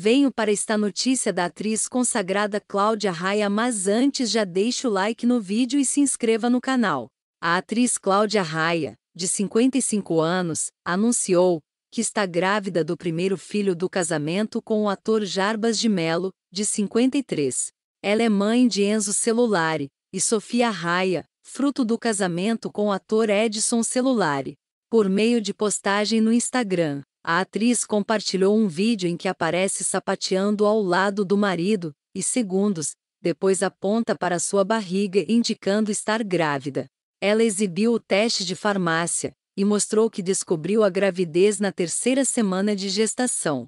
Venho para esta notícia da atriz consagrada Cláudia Raia, mas antes já deixe o like no vídeo e se inscreva no canal. A atriz Cláudia Raia, de 55 anos, anunciou que está grávida do primeiro filho do casamento com o ator Jarbas de Melo, de 53. Ela é mãe de Enzo Celulari e Sofia Raia, fruto do casamento com o ator Edson Celulari. Por meio de postagem no Instagram, a atriz compartilhou um vídeo em que aparece sapateando ao lado do marido, e segundos, depois aponta para sua barriga indicando estar grávida. Ela exibiu o teste de farmácia e mostrou que descobriu a gravidez na terceira semana de gestação.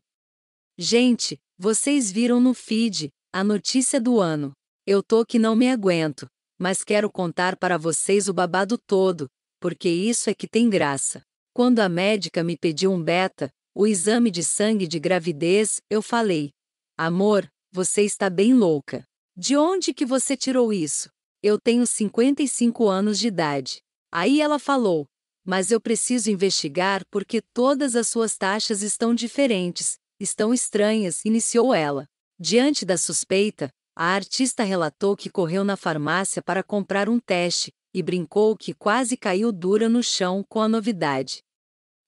Gente, vocês viram no feed a notícia do ano. Eu tô que não me aguento, mas quero contar para vocês o babado todo, porque isso é que tem graça. Quando a médica me pediu um beta, o exame de sangue de gravidez, eu falei: Amor, você está bem louca. De onde que você tirou isso? Eu tenho 55 anos de idade. Aí ela falou: Mas eu preciso investigar porque todas as suas taxas estão diferentes, estão estranhas, iniciou ela. Diante da suspeita, a artista relatou que correu na farmácia para comprar um teste e brincou que quase caiu dura no chão com a novidade.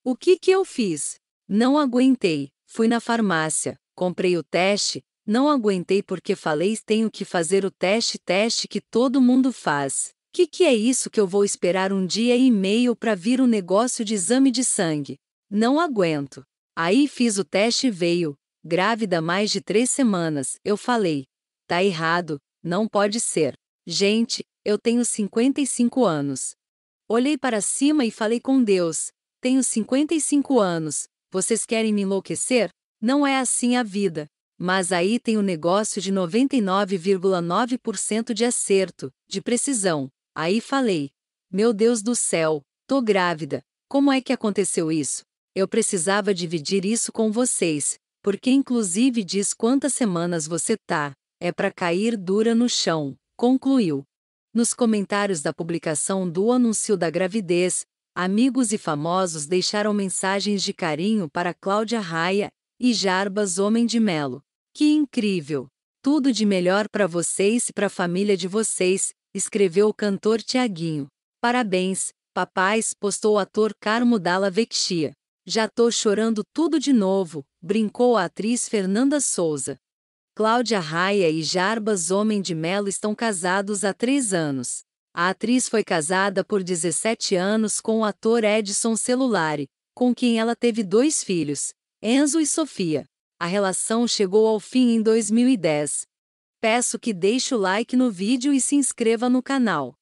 O que que eu fiz? Não aguentei. Fui na farmácia, comprei o teste, não aguentei porque falei tenho que fazer o teste teste que todo mundo faz. Que que é isso que eu vou esperar um dia e meio para vir um negócio de exame de sangue? Não aguento. Aí fiz o teste e veio. Grávida mais de três semanas, eu falei. Tá errado, não pode ser. Gente, eu tenho 55 anos. Olhei para cima e falei com Deus. Tenho 55 anos. Vocês querem me enlouquecer? Não é assim a vida. Mas aí tem o um negócio de 99,9% de acerto, de precisão. Aí falei: Meu Deus do céu, tô grávida. Como é que aconteceu isso? Eu precisava dividir isso com vocês, porque inclusive diz quantas semanas você tá. É para cair dura no chão, concluiu. Nos comentários da publicação do anúncio da gravidez, Amigos e famosos deixaram mensagens de carinho para Cláudia Raia e Jarbas Homem de Melo. Que incrível! Tudo de melhor para vocês e para a família de vocês, escreveu o cantor Tiaguinho. Parabéns, papais, postou o ator Carmo Dalla Vecchia. Já tô chorando tudo de novo, brincou a atriz Fernanda Souza. Cláudia Raia e Jarbas Homem de Melo estão casados há três anos. A atriz foi casada por 17 anos com o ator Edson Celulari, com quem ela teve dois filhos, Enzo e Sofia. A relação chegou ao fim em 2010. Peço que deixe o like no vídeo e se inscreva no canal.